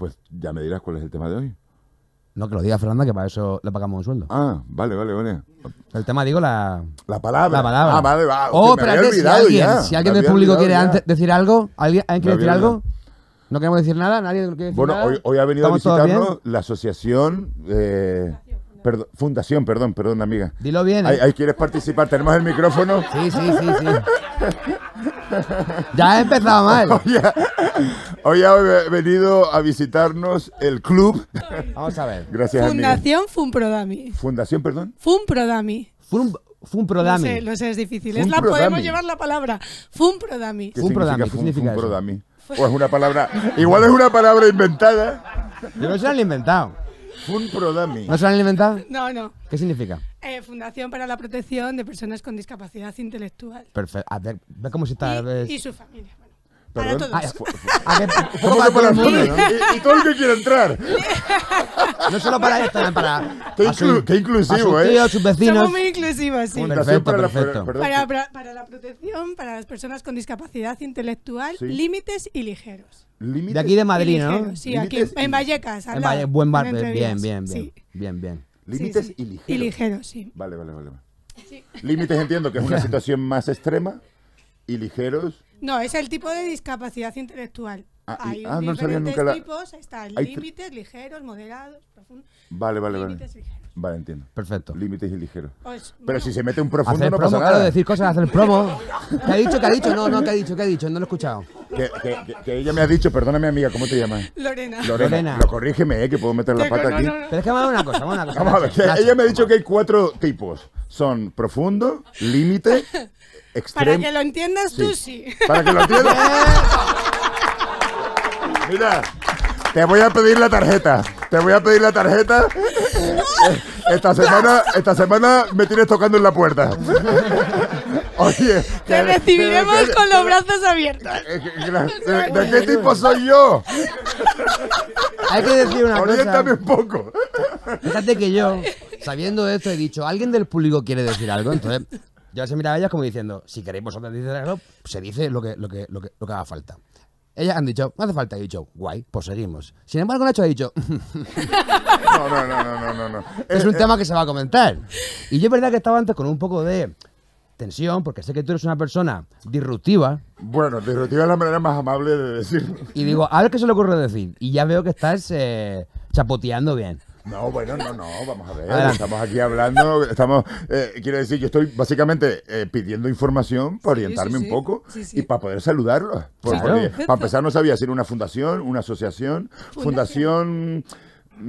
Pues ya me dirás cuál es el tema de hoy. No, que lo diga Fernanda, que para eso le pagamos un sueldo. Ah, vale, vale, vale. El tema, digo, la... La palabra. La palabra. Ah, vale, va. Oh, pero si alguien, si alguien del público quiere antes decir algo, ¿alguien, quiere decir algo? No queremos decir nada, nadie quiere decir Bueno, nada. hoy, hoy ha venido a visitarnos la asociación. Eh, fundación, perdón, perdón, amiga. Dilo bien. Ahí, eh. ahí quieres participar, tenemos el micrófono. Sí, sí, sí, sí. ya he empezado mal. Hoy ha, venido a visitarnos el club. Vamos a ver. Gracias, Fundación Funprodami. Fundación, perdón. Funprodami. Fun, Funprodami. Lo sé, lo sé, es difícil. Es la, podemos llevar la palabra. Funprodami. ¿Qué Funprodami. Significa, Funprodami? O es una palabra... Igual es una palabra inventada. Yo no se la han inventado. Prodami. ¿No se han inventado? No, no. ¿Qué significa? Eh, Fundación para la Protección de Personas con Discapacidad Intelectual. Perfecto. A ver, ve cómo se está. Y, y, su familia. Para todos. Ah, a para el mundo? Y, todo el que quiera entrar. No solo para esto, para. Qué, inclusivo, sus ¿eh? sus vecinos. muy inclusivos, para, La, protección, para las personas con discapacidad intelectual, límites y ligeros. De aquí de Madrid, ¿no? sí, aquí en Vallecas. En buen bar, bien, bien, bien. Bien, Límites y ligeros. ligeros, sí. Vale, vale, vale. Límites entiendo que es una situación más extrema y ligeros no, es el tipo de discapacidad intelectual. Ah, hay diferentes ah, no sabía nunca la... tipos, está hay límites ligeros, moderados, profundos. Vale, vale, vale. Ligeros. Vale, entiendo. Perfecto. Límites y ligeros. Pues, Pero si se mete un profundo no nada. decir cosas, hacer promo. ¿Qué ha dicho? ¿Qué ha dicho? No, no, ¿qué ha dicho? ¿Qué ha dicho? No lo he escuchado. Que, que, que, ella me ha dicho, perdóname amiga, ¿cómo te llamas? Lorena. Lorena. Lo corrígeme, eh, que puedo meter la pata aquí. Pero es que me ha dado una cosa, una cosa. Vamos a ver, ella me ha dicho que hay cuatro tipos son profundo, límite, extremo. Para que lo entiendas tú, sí. Para que lo entiendas. Mira. Te voy a pedir la tarjeta. Te voy a pedir la tarjeta. Eh, esta semana, esta semana me tienes tocando en la puerta. Oye. Te recibiremos con los brazos abiertos. Eh, eh, ¿De, qué tipo soy yo? Hay que decir una Oriéntame cosa. un poco. Fíjate que yo, sabiendo esto, he dicho, ¿alguien del público quiere decir algo? Entonces, yo se miraba a ellas como diciendo, si queréis vosotras decir algo, se dice lo que, lo que haga falta. Ellas han dicho, no hace falta. He dicho, guay, pues seguimos. Sin embargo, Nacho ha dicho. no, no, no, no, no, no. Es un eh, tema eh, que se va a comentar. Y yo es verdad que estaba antes con un poco de tensión, porque sé que tú eres una persona disruptiva. Bueno, disruptiva es la manera más amable de decirlo. Y digo, a ver qué se le ocurre decir. Y ya veo que estás eh, chapoteando bien. No, bueno, no, no, vamos a ver. Ah. Estamos aquí hablando, estamos, eh, quiero decir, yo estoy básicamente eh, pidiendo información para orientarme un poco y para poder saludarlos. Para empezar no sabía si era una fundación, una asociación, fundación...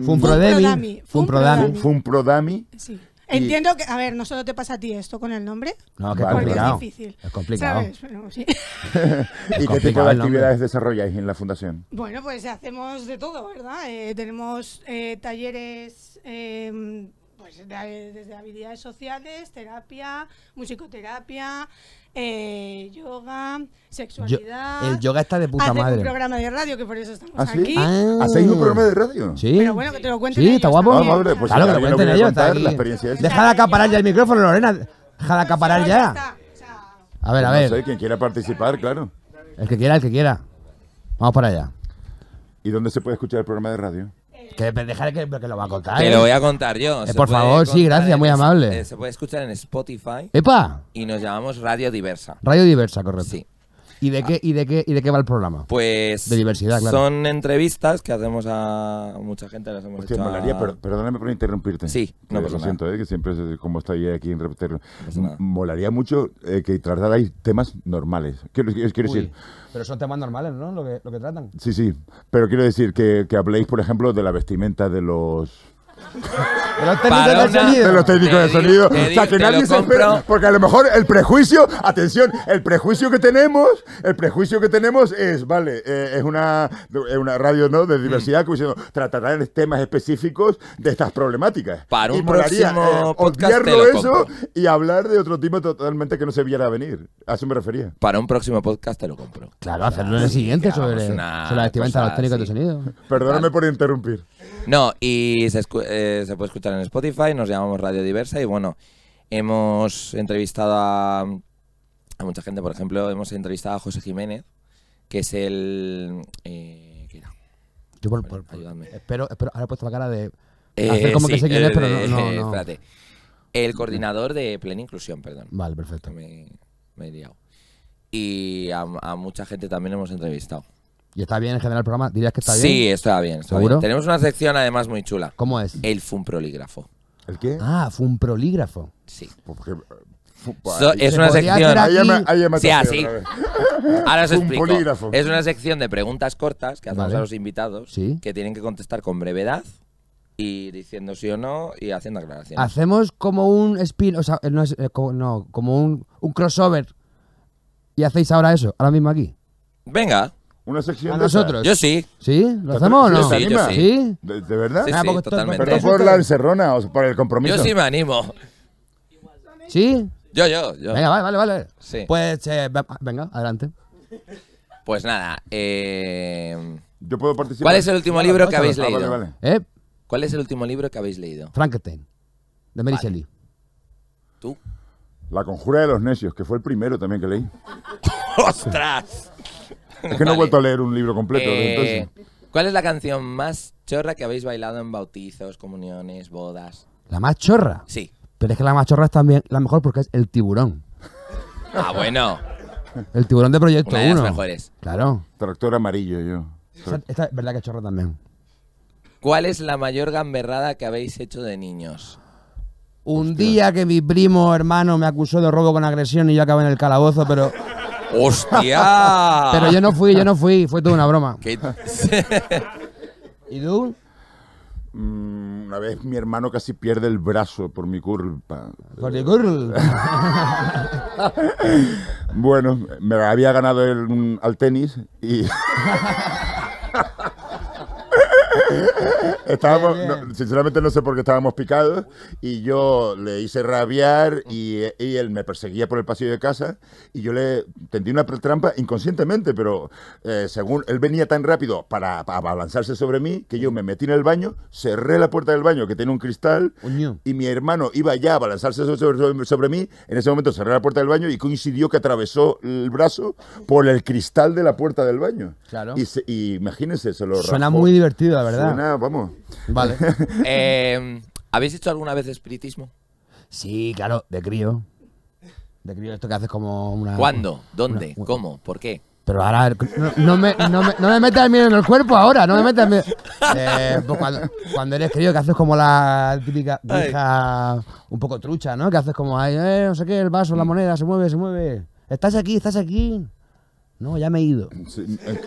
Funprodami, Funprodami. Funprodami. Sí. Entiendo que, a ver, no solo te pasa a ti esto con el nombre, no, que porque es difícil. Es complicado. ¿sabes? Bueno, sí. ¿Y qué tipo de actividades desarrolláis en la fundación? Bueno, pues hacemos de todo, ¿verdad? Eh, tenemos eh, talleres, eh, pues desde habilidades sociales, terapia, musicoterapia, eh, yoga, sexualidad. el yoga está de puta madre. un programa de radio, que por eso estamos ¿Ah, aquí. Ah. ¿Hacéis un programa de radio? Sí. Pero bueno, que te lo cuenten Sí, está guapo. Ah, pues claro, que lo ellos. la experiencia Deja de acaparar ya el micrófono, Lorena. Deja de acaparar ya. A ver, a ver. No quien quiera participar, claro. El que quiera, el que quiera. Vamos para allá. ¿Y dónde se puede escuchar el programa de radio? Que que, que, lo va a contar. ¿eh? lo voy a contar yo. Eh, por favor, sí, gracias, muy amable. Eh, se puede escuchar en Spotify. ¡Epa! Y nos llamamos Radio Diversa. Radio Diversa, correcto. Sí. ¿Y de, qué, y, de qué, ¿Y de qué va el programa? Pues. De diversidad, claro. Son entrevistas que hacemos a mucha gente, las perdóname por interrumpirte. Sí, no Lo siento, eh, que siempre es como estoy aquí en repetirlo. molaría mucho eh, que tratarais temas normales. decir. Pero son temas normales, ¿no? Lo que, lo que tratan. Sí, sí. Pero quiero decir que, que habléis, por ejemplo, de la vestimenta de los. De los técnicos de sonido. los técnicos de sonido. o sea, que nadie se espera. Porque a lo mejor el prejuicio, atención, el prejuicio que tenemos, el prejuicio que tenemos es, vale, eh, es una, es una radio ¿no? de diversidad, que mm. diciendo, tratará de temas específicos de estas problemáticas. Para un próximo eh, podcast eso y hablar de otro tema totalmente que no se viera venir. A eso me refería. Para un próximo podcast te lo compro. Claro, hacerlo en el siguiente sobre, sobre la vestimenta de los técnicos de sonido. Perdóname por interrumpir. No, y eh, se, puede escuchar en Spotify, nos llamamos Radio Diversa y bueno, hemos entrevistado a, mucha gente, por ejemplo, hemos entrevistado a José Jiménez, que es el... Eh, ¿qué era? Pues, ayúdame. Espero, ahora he puesto la cara de... Eh, hacer como que se pero no, Espérate. El coordinador de Plena Inclusión, perdón. Vale, perfecto. Me, he liado. Y a mucha gente también hemos entrevistado. ¿Y está bien en general el programa? ¿Dirías que está bien? Sí, está bien. ¿Seguro? Tenemos una sección además muy chula. ¿Cómo es? El funprolígrafo. ¿El qué? Ah, Fumprolígrafo. Sí. Pues, pues, pues, es una sección. Ahí me, ahí sí, así. Ahora os explico. Es una sección de preguntas cortas que hacemos a los invitados ¿Sí? que tienen que contestar con brevedad y diciendo sí o no y haciendo aclaraciones. Hacemos como un spin, o sea, eh, eh, no, como, un, un crossover y hacéis ahora eso, ahora mismo aquí. Venga. Una sección ¿A nosotros? Yo sí. ¿Sí? ¿Lo hacemos o no? Sí, yo sí. ¿Sí? ¿De, verdad? Sí, ah, totalmente. Pero no por la encerrona o por el compromiso. Yo sí me animo. ¿Sí? Yo, yo, yo. Venga, vale, vale, vale. Sí. Pues, eh, venga, adelante. Pues nada, eh... Yo puedo participar. ¿Cuál es el último ah, libro que habéis ah, leído? vale, vale. ¿Eh? ¿Cuál es el último libro que habéis leído? Frankenstein, de Mary Shelley. ¿Tú? La conjura de los necios, que fue el primero también que leí. ¡Ostras! Es que no he vuelto a leer un libro completo. Eh, ¿Cuál es la canción más chorra que habéis bailado en bautizos, comuniones, bodas? ¿La más chorra? Sí. Pero es que la más chorra es también la mejor porque es el tiburón. Ah, bueno. El tiburón de Proyecto 1. Una de mejores. Claro. Tractor amarillo, yo. Esta, es verdad que es chorra también. ¿Cuál es la mayor gamberrada que habéis hecho de niños? Un día que mi primo hermano me acusó de robo con agresión y yo acabé en el calabozo, pero ¡Hostia! Pero yo no fui, yo no fui, fue toda una broma. ¿Qué? ¿Y tú? Mm, una vez mi hermano casi pierde el brazo por mi culpa. Por mi culpa. bueno, me había ganado el, mm, al tenis y estábamos, sinceramente no sé por qué estábamos picados y yo le hice rabiar y, él me perseguía por el pasillo de casa y yo le tendí una trampa inconscientemente, pero eh, según él venía tan rápido para, para, abalanzarse sobre mí que yo me metí en el baño, cerré la puerta del baño que tiene un cristal y mi hermano iba ya a abalanzarse sobre, sobre, mí, en ese momento cerré la puerta del baño y coincidió que atravesó el brazo por el cristal de la puerta del baño. Claro. Y, imagínense, se lo Suena muy divertido, la verdad. Suena, vamos. Vale. Eh, ¿Habéis hecho alguna vez espiritismo? Sí, claro, de crío. De crío, esto que haces como una. ¿Cuándo? ¿Dónde? ¿Cómo? ¿Por qué? Pero ahora, no, me, no, me, no me metas miedo en el cuerpo ahora, no me metas miedo. Eh, pues cuando, cuando, eres crío, que haces como la típica hija un poco trucha, ¿no? Que haces como, ahí, eh, no sé qué, el vaso, la mm. moneda, se mueve, se mueve. Estás aquí, estás aquí. No, ya me he ido. Eh,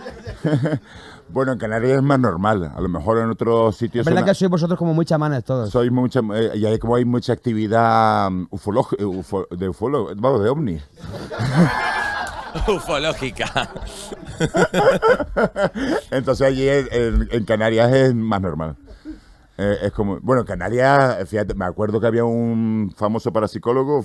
bueno, en Canarias es más normal. A lo mejor en otros sitios. Es verdad que sois vosotros como muy chamanes todos. Sois mucha. Eh, y hay como hay mucha actividad mm, ufológica. Eh, de ufólogos. de ovni. ufológica. Entonces allí en, Canarias es más normal. es como, bueno, en Canarias, fíjate, me acuerdo que había un famoso parapsicólogo,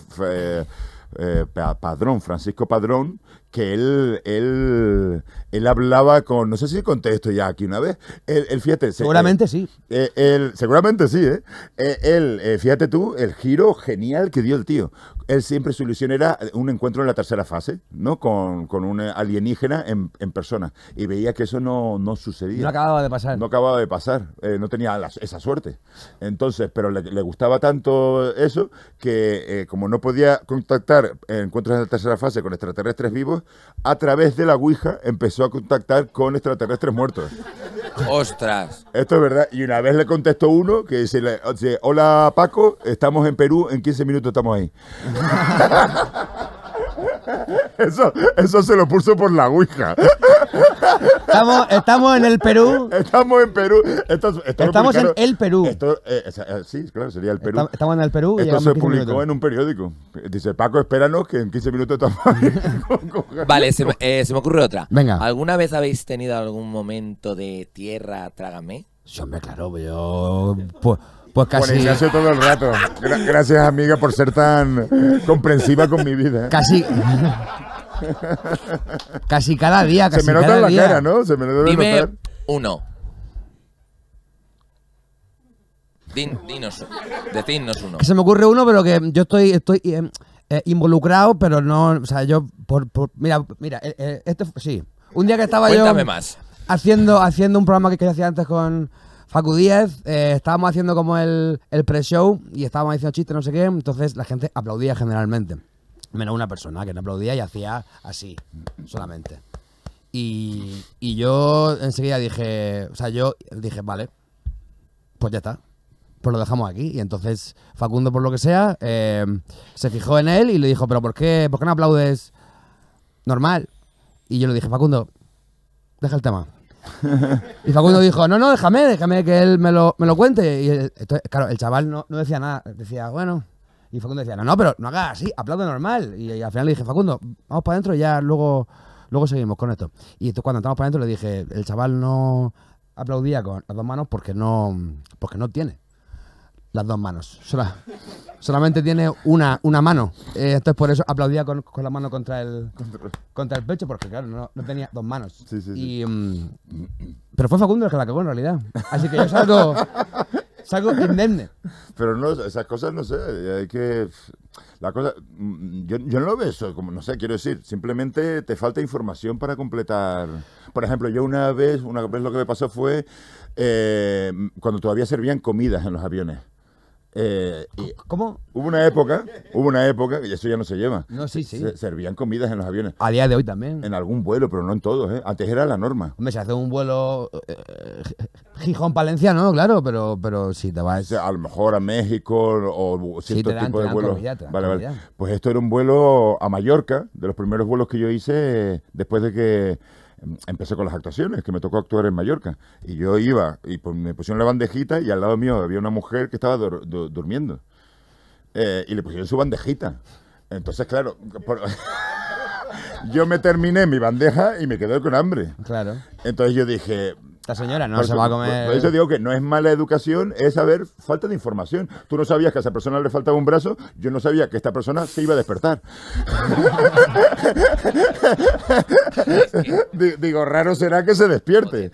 Padrón, Francisco Padrón, que él, él, él hablaba con, no sé si contesto ya aquí una vez, él, fíjate. Seguramente eh, sí. Eh, él, seguramente sí, eh, ¿eh? fíjate tú, el giro genial que dio el tío. Él siempre su ilusión era un encuentro en la tercera fase, ¿no? Con, con un alienígena en, en, persona. Y veía que eso no, no, sucedía. No acababa de pasar. No acababa de pasar. no tenía esa suerte. Entonces, pero le, gustaba tanto eso que como no podía contactar encuentros en la tercera fase con extraterrestres vivos, a través de la Ouija empezó a contactar con extraterrestres muertos. ¡Ostras! Esto es verdad. Y una vez le contestó uno que dice, hola Paco, estamos en Perú, en 15 minutos estamos ahí. Eso, eso se lo puso por la Ouija. Estamos, estamos en el Perú. Estamos en Perú. estamos en el Perú. Eh, eh, sí, claro, sería el Perú. estamos en el Perú. Esto se publicó en un periódico. Dice, Paco, espéranos que en 15 minutos estamos Vale, eh, se, me ocurre otra. Venga. ¿Alguna vez habéis tenido algún momento de tierra trágame? yo me claro, yo... Pues, pues casi. todo el rato. gracias, amiga, por ser tan comprensiva con mi vida. Casi. casi cada día, casi Se me nota la cara, ¿no? Se me nota Dime uno. Din, dinos, uno. Se me ocurre uno, pero que yo estoy, estoy eh, eh, involucrado, pero no, o sea, yo, por, mira, mira, eh, esto sí. Un día que estaba Cuéntame yo... más. Haciendo, haciendo un programa que, que hacía antes con, Facu 10 eh, estábamos haciendo como el, el pre-show y estábamos diciendo chistes, no sé qué, entonces la gente aplaudía generalmente. Menos una persona que no aplaudía y hacía así, solamente. Y, yo enseguida dije, o sea, yo dije, vale, pues ya está, pues lo dejamos aquí. Y entonces Facundo, por lo que sea, eh, se fijó en él y le dijo, pero ¿por qué, ¿por qué no aplaudes normal? Y yo le dije, Facundo, deja el tema. y Facundo dijo, no, no, déjame, déjame que él me lo, me lo cuente. Y claro, el chaval no, no decía nada, decía, bueno. Y Facundo decía, no, no, pero no hagas así, aplaude normal. Y, al final le dije, Facundo, vamos para adentro y ya luego, luego seguimos con esto. Y entonces, cuando entramos para adentro le dije, el chaval no aplaudía con las dos manos porque no, porque no tiene las dos manos. Solo solamente tiene una, una mano. Eh, entonces por eso aplaudía con, la mano contra el, contra el pecho, porque claro, no, tenía dos manos. Mm, pero fue Facundo el que la cagó en realidad. Así que yo salgo, salgo indemne. Pero no, esas cosas no sé, hay que... La cosa, yo, yo no lo veo como, no sé, quiero decir, simplemente te falta información para completar. Por ejemplo, yo una vez, una vez lo que me pasó fue eh, cuando todavía servían comidas en los aviones. Eh, ¿Cómo? Hubo una época, hubo una época, y eso ya no se lleva. No, sí, sí. servían comidas en los aviones. A día de hoy también. En algún vuelo, pero no en todos, ¿eh? Antes era la norma. Me se hace un vuelo eh, eh, Gijón-Palencia, ¿no? Claro, pero, pero si te vas... a lo mejor a México o, cierto tipo de vuelos. vale, vale. Pues esto era un vuelo a Mallorca, de los primeros vuelos que yo hice después de que empecé con las actuaciones, que me tocó actuar en Mallorca. Y yo iba, y me pusieron la bandejita y al lado mío había una mujer que estaba durmiendo. Eh, y le pusieron su bandejita. Entonces, claro, yo me terminé mi bandeja y me quedé con hambre. Claro. Entonces yo dije, señora no se va a comer. Por eso digo que no es mala educación, es saber falta de información. Tú no sabías que a esa persona le faltaba un brazo, yo no sabía que esta persona se iba a despertar. digo, raro será que se despierte.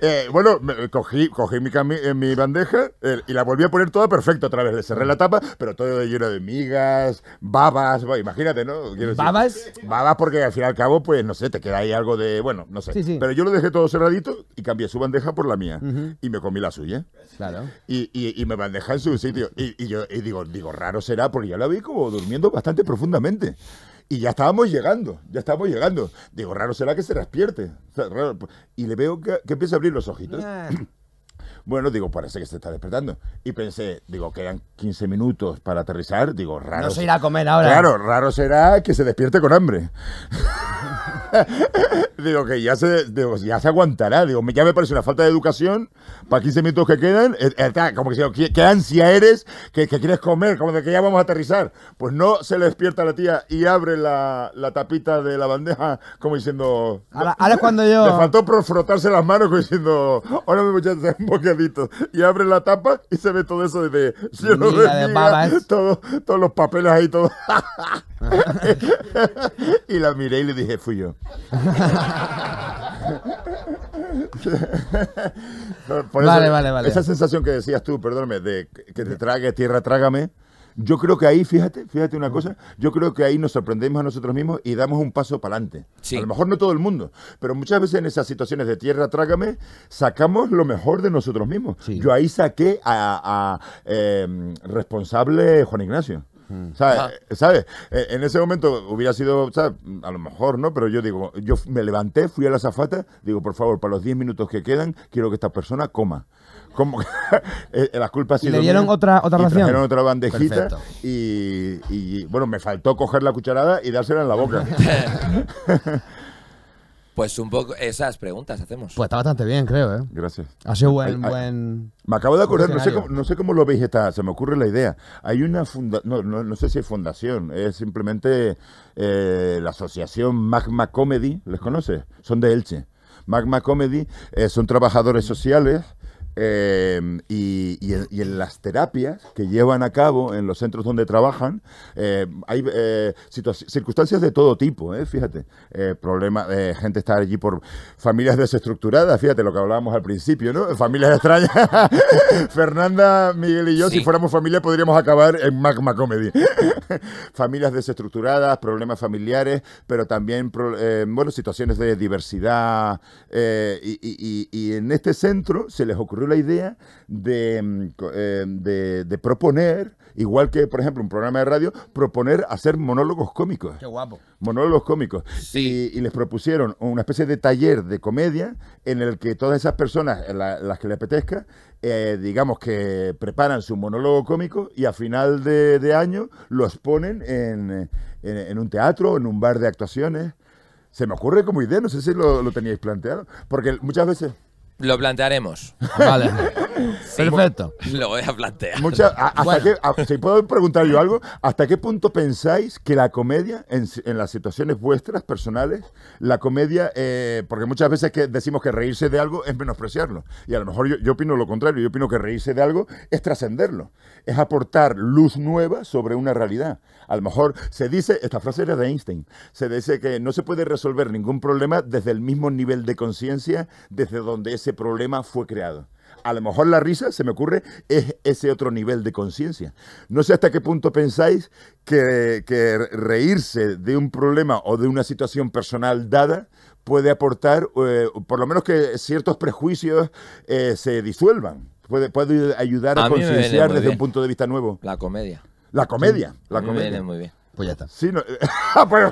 Eh, bueno, cogí, cogí mi, eh, mi bandeja y la volví a poner toda perfecta otra vez. Le cerré la tapa, pero todo lleno de migas, babas. imagínate, ¿no? ¿Babas? babas porque al fin y al cabo, pues no sé, te queda ahí algo de. Bueno, no sé. Pero yo lo dejé todo cerradito y cambié su bandeja por la mía y me comí la suya. Claro. Y, y, me bandeja en su sitio. Y, y yo digo, digo, raro será porque yo la vi como durmiendo bastante profundamente. Y ya estábamos llegando, ya estábamos llegando. Digo, raro será que se despierte. Y le veo que, que, empieza a abrir los ojitos. Ah. Bueno, digo, parece que se está despertando. Y pensé, digo, quedan 15 minutos para aterrizar. Digo, raro. No se irá a comer ahora. Claro, raro será que se despierte con hambre. digo que ya se, ya se aguantará. Digo, ya me parece una falta de educación para 15 minutos que quedan. Eh, eh, como que digo, ¿qué, ansia eres que, que, quieres comer, como de que ya vamos a aterrizar. Pues no se le despierta la tía y abre la, la, tapita de la bandeja, como diciendo. Ahora, cuando yo. Le faltó por frotarse las manos, como diciendo, ahora me voy a hacer un bocadito. Y abre la tapa y se ve todo eso de. Cielo de todos los papeles ahí, todo. y la miré y le dije, fui yo vale, vale, vale. Esa sensación que decías tú, perdóname, de que te trague tierra, trágame. Yo creo que ahí, fíjate, fíjate una cosa, yo creo que ahí nos sorprendemos a nosotros mismos y damos un paso para adelante. A lo mejor no todo el mundo, pero muchas veces en esas situaciones de tierra, trágame, sacamos lo mejor de nosotros mismos. Yo ahí saqué a, eh, responsable Juan Ignacio. ¿Sabes? ¿Sabes? Eh, eh, en ese momento hubiera sido, A lo mejor, ¿no? Pero yo digo, yo me levanté, fui a la zafata, digo, por favor, para los 10 minutos que quedan, quiero que esta persona coma. Como las eh, culpas y le dieron otra otra ración. otra bandejita y, y, bueno, me faltó coger la cucharada y dársela en la boca. Pues un poco esas preguntas hacemos. Pues está bastante bien, creo, ¿eh? Gracias. Ha buen... buen... Me acabo de acordar, no sé, cómo, lo veis, está, se me ocurre la idea. Hay una fundación, no, no, sé si es fundación, es simplemente eh, la asociación Magma Comedy, ¿les conoces? Son de Elche. Magma Comedy eh, son trabajadores sociales Em, y, en, las terapias que llevan a cabo en los centros donde trabajan, eh, hay eh, circunstancias de todo tipo, ¿eh? fíjate, problemas, gente está allí por familias desestructuradas, fíjate lo que hablábamos al principio, ¿no? Familias extrañas. Fernanda, Miguel y yo, si fuéramos familia, podríamos acabar en Magma Comedy. familias desestructuradas, problemas familiares, pero también, bueno, situaciones de diversidad, y en este centro se les ocurrió la idea mm, eh, de, proponer, igual que, por ejemplo, un programa de radio, proponer hacer monólogos cómicos. Qué guapo. Monólogos cómicos. Y, les propusieron una especie de taller de comedia en el que todas esas personas, las que le apetezca, eh, digamos que preparan su monólogo cómico y a final de, año lo exponen en, un teatro, en un bar de actuaciones. Se me ocurre como idea, no sé si lo, lo teníais planteado, porque muchas veces... Lo plantearemos. Vale. Perfecto. Lo voy a plantear. si puedo preguntar yo algo, ¿hasta qué punto pensáis que la comedia, en, las situaciones vuestras, personales, la comedia, eh, porque muchas veces que decimos que reírse de algo es menospreciarlo, y a lo mejor yo, yo opino lo contrario, yo opino que reírse de algo es trascenderlo, es aportar luz nueva sobre una realidad. A lo mejor se dice, esta frase era de Einstein, se dice que no se puede resolver ningún problema desde el mismo nivel de conciencia desde donde ese problema fue creado. A lo mejor la risa, se me ocurre, es ese otro nivel de conciencia. No sé hasta qué punto pensáis que, reírse de un problema o de una situación personal dada puede aportar, eh, por lo menos que ciertos prejuicios eh, se disuelvan. Puede, ayudar a, concienciar desde un punto de vista nuevo. La comedia. La comedia. la comedia. muy bien. Pues ya está. sí. Ah, pues.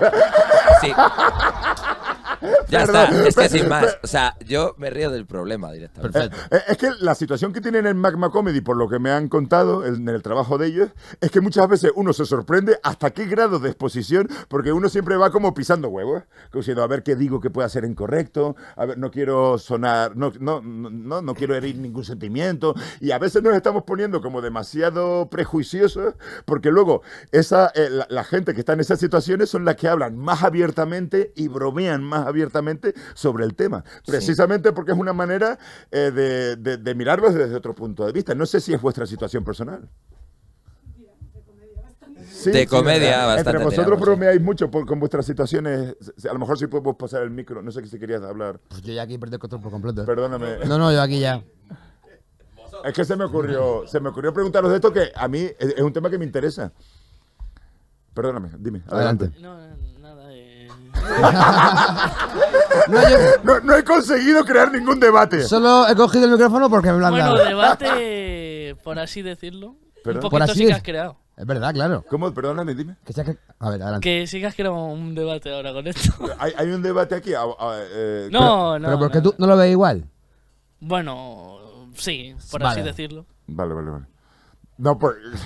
Ya está, es que sin más. O sea, yo me río del problema directamente. Eh, eh, es que la situación que tienen en Magma Comedy, por lo que me han contado en el trabajo de ellos, es que muchas veces uno se sorprende hasta qué grado de exposición, porque uno siempre va como pisando huevos, diciendo a ver qué digo que pueda ser incorrecto, a ver, no quiero sonar, no, no, no, quiero herir ningún sentimiento, y a veces nos estamos poniendo como demasiado prejuiciosos, porque luego esa, eh, la gente que está en esas situaciones son las que hablan más abiertamente y bromean más abiertamente sobre el tema, precisamente porque es una manera eh, de, de, desde otro punto de vista. No sé si es vuestra situación personal. de comedia sí, bastante. Entre vosotros bromeáis mucho con vuestras situaciones. A lo mejor si podemos pasar el micro. No sé si querías hablar. Pues yo ya aquí perdí el control por completo. Perdóname. No, no, yo aquí ya. Es que se me ocurrió, se me ocurrió preguntaros de esto que a mí es un tema que me interesa. Perdóname, dime. adelante. no, no. No, he conseguido crear ningún debate. Solo he cogido el micrófono porque me lo Bueno, debate, por así decirlo. Un Por poquito así sí que has creado. Es verdad, claro. ¿Cómo? Perdóname, dime. Que A ver, adelante. Que sí que has creado un debate ahora con esto. ¿Hay, hay un debate aquí? eh, No, no. Pero porque tú no lo ves igual. Bueno, sí, por así decirlo. Vale, vale, vale. No, por...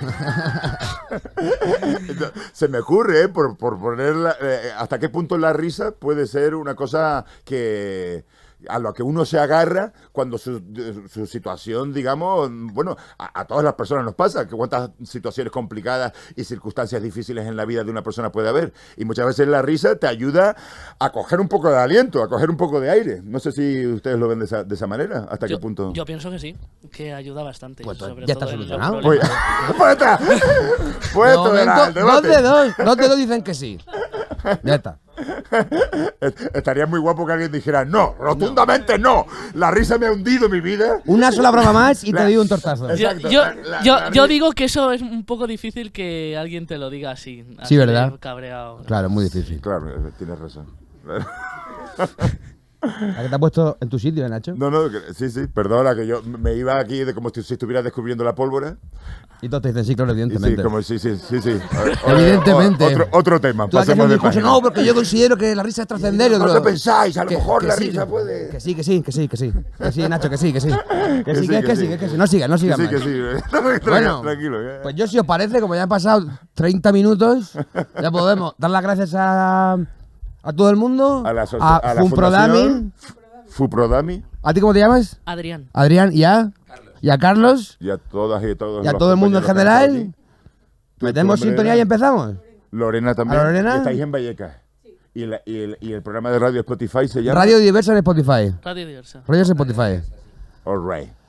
se me ocurre, ¿eh? por, por ponerla, eh, hasta qué punto la risa puede ser una cosa que a lo que uno se agarra cuando su, situación, digamos, bueno, a, todas las personas nos pasa, que cuántas situaciones complicadas y circunstancias difíciles en la vida de una persona puede haber. Y muchas veces la risa te ayuda a coger un poco de aliento, a coger un poco de aire. No sé si ustedes lo ven de esa, manera, hasta qué punto. Yo pienso que sí, que ayuda bastante. Pues, ya está solucionado. Pues, pues, no, de dos, dos de dos dicen que sí. Ya está. Estaría muy guapo que alguien dijera, no, rotundamente no. La risa me ha hundido mi vida. Una sola broma más y te doy un tortazo. Yo, digo que eso es un poco difícil que alguien te lo diga así. sí, ¿verdad? Claro, muy difícil. Claro, eh, tienes razón. ¿A que te has puesto en tu sitio, Nacho? No, no, sí, sí, perdona, que yo me iba aquí de como si, estuviera descubriendo la pólvora. Y tú te dicen, sí, claro, evidentemente. sí, como, sí, sí, sí, sí. evidentemente. otro, tema, pasemos de discurso, No, porque yo considero que la risa es trascendente. No, lo pensáis, a lo mejor la risa puede... Que sí, que sí, que sí, que sí. Que sí, Nacho, que sí, que sí. Que sí, que, sí, que sí. No siga, no sigas Sí, que sí. bueno, tranquilo. Pues yo, si os parece, como ya han pasado 30 minutos, ya podemos dar las gracias a... ¿A todo el mundo? A la, so Fuprodami. ¿A ti cómo te llamas? Adrián. Adrián, ¿y a? Carlos. ¿Y a todas y a todos. ¿Y a todo el mundo en general? ¿Metemos sintonía y empezamos? Lorena también. Estáis en Vallecas. Y, la, y, el, programa de radio Spotify se llama. Radio Diversa en Spotify. Radio Diversa. Radio Spotify. All right.